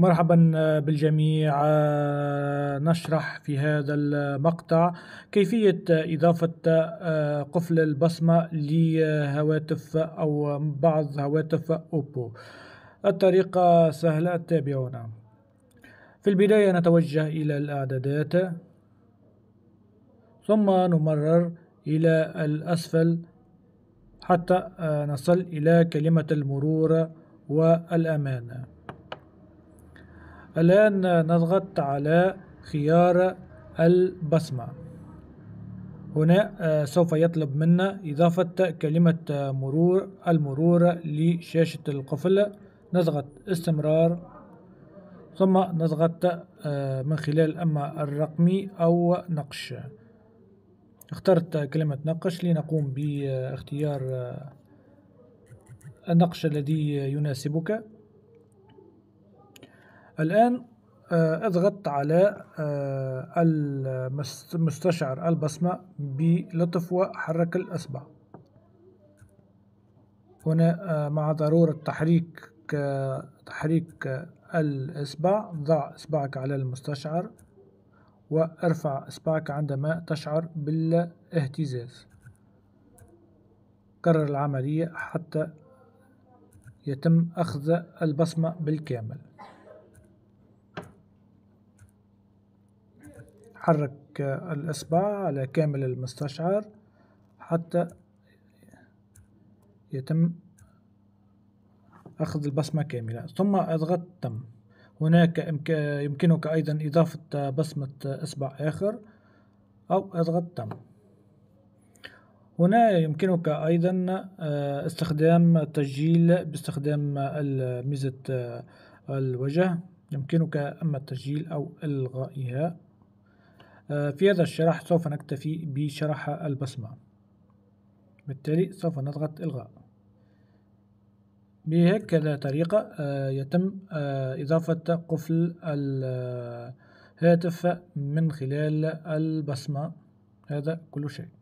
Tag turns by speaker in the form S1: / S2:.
S1: مرحبا آه، بالجميع آه، نشرح في هذا المقطع كيفية آه، إضافة قفل البصمة لهواتف أو بعض هواتف أوبو الطريقة سهلة تابعونا في البداية نتوجه إلى الإعدادات ثم نمرر إلى الأسفل حتى نصل إلى كلمة المرور والأمان الآن نضغط على خيار البصمة هنا آه، سوف يطلب منا إضافة كلمة آه، مرور المرور لشاشة القفل نضغط استمرار ثم نضغط آه، من خلال أما الرقمي أو نقش اخترت كلمة نقش لنقوم باختيار النقش الذي يناسبك الآن آه، اضغط على آه، المستشعر البصمة بلطف وحرك الأصبع هنا آه، مع ضرورة تحريك تحريك الإصبع ضع إصبعك على المستشعر وارفع إصبعك عندما تشعر بالاهتزاز كرر العملية حتى يتم أخذ البصمة بالكامل حرك الإصبع على كامل المستشعر حتى يتم أخذ البصمة كاملة ثم اضغط تم هناك يمكنك أيضا إضافة بصمة إصبع آخر أو اضغط تم هنا يمكنك أيضا آه، استخدام التسجيل باستخدام ميزة آه، الوجه يمكنك أما التسجيل أو إلغائها آه، في هذا الشرح سوف نكتفي بشرح البصمة بالتالي سوف نضغط إلغاء بهكذا طريقة آه، يتم آه، إضافة قفل الهاتف من خلال البصمة هذا كل شيء